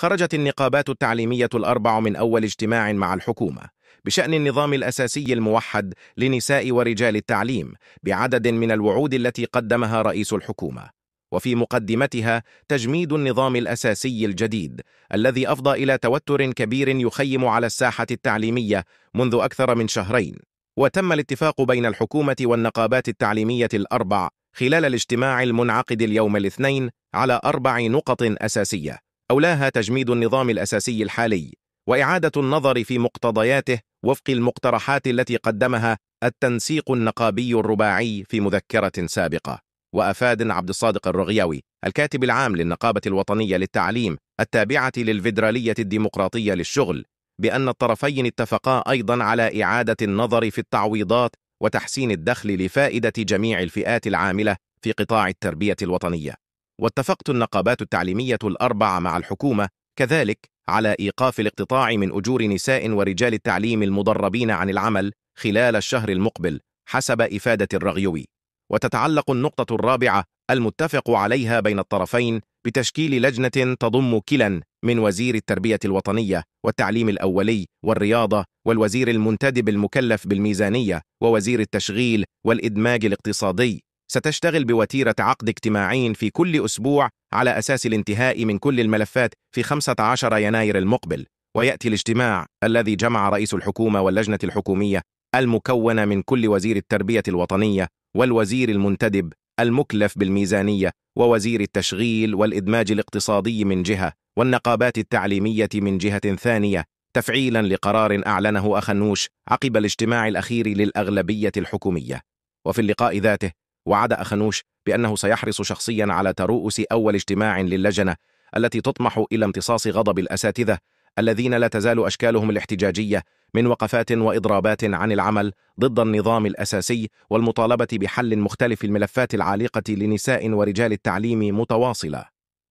خرجت النقابات التعليمية الأربع من أول اجتماع مع الحكومة بشأن النظام الأساسي الموحد لنساء ورجال التعليم بعدد من الوعود التي قدمها رئيس الحكومة وفي مقدمتها تجميد النظام الأساسي الجديد الذي أفضى إلى توتر كبير يخيم على الساحة التعليمية منذ أكثر من شهرين وتم الاتفاق بين الحكومة والنقابات التعليمية الأربع خلال الاجتماع المنعقد اليوم الاثنين على أربع نقط أساسية أولاها تجميد النظام الأساسي الحالي وإعادة النظر في مقتضياته وفق المقترحات التي قدمها التنسيق النقابي الرباعي في مذكرة سابقة وأفاد عبد الصادق الرغيوي الكاتب العام للنقابة الوطنية للتعليم التابعة للفيدرالية الديمقراطية للشغل بأن الطرفين اتفقا أيضا على إعادة النظر في التعويضات وتحسين الدخل لفائدة جميع الفئات العاملة في قطاع التربية الوطنية واتفقت النقابات التعليمية الأربع مع الحكومة كذلك على إيقاف الاقتطاع من أجور نساء ورجال التعليم المضربين عن العمل خلال الشهر المقبل حسب إفادة الرغيوي وتتعلق النقطة الرابعة المتفق عليها بين الطرفين بتشكيل لجنة تضم كلا من وزير التربية الوطنية والتعليم الأولي والرياضة والوزير المنتدب المكلف بالميزانية ووزير التشغيل والإدماج الاقتصادي ستشتغل بوتيرة عقد اجتماعي في كل أسبوع على أساس الانتهاء من كل الملفات في 15 يناير المقبل ويأتي الاجتماع الذي جمع رئيس الحكومة واللجنة الحكومية المكونة من كل وزير التربية الوطنية والوزير المنتدب المكلف بالميزانية ووزير التشغيل والإدماج الاقتصادي من جهة والنقابات التعليمية من جهة ثانية تفعيلا لقرار أعلنه أخنوش عقب الاجتماع الأخير للأغلبية الحكومية وفي اللقاء ذاته وعد أخنوش بأنه سيحرص شخصيا على ترؤس أول اجتماع للجنة التي تطمح إلى امتصاص غضب الأساتذة الذين لا تزال أشكالهم الاحتجاجية من وقفات وإضرابات عن العمل ضد النظام الأساسي والمطالبة بحل مختلف الملفات العالقة لنساء ورجال التعليم متواصلة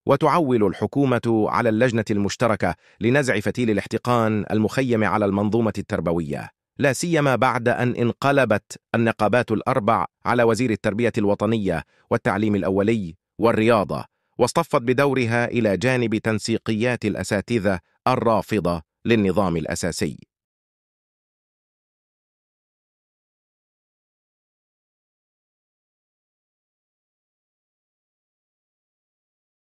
وتعول الحكومة على اللجنة المشتركة لنزع فتيل الاحتقان المخيم على المنظومة التربوية لا سيما بعد أن انقلبت النقابات الأربع على وزير التربية الوطنية والتعليم الأولي والرياضة واصطفت بدورها إلى جانب تنسيقيات الأساتذة الرافضة للنظام الأساسي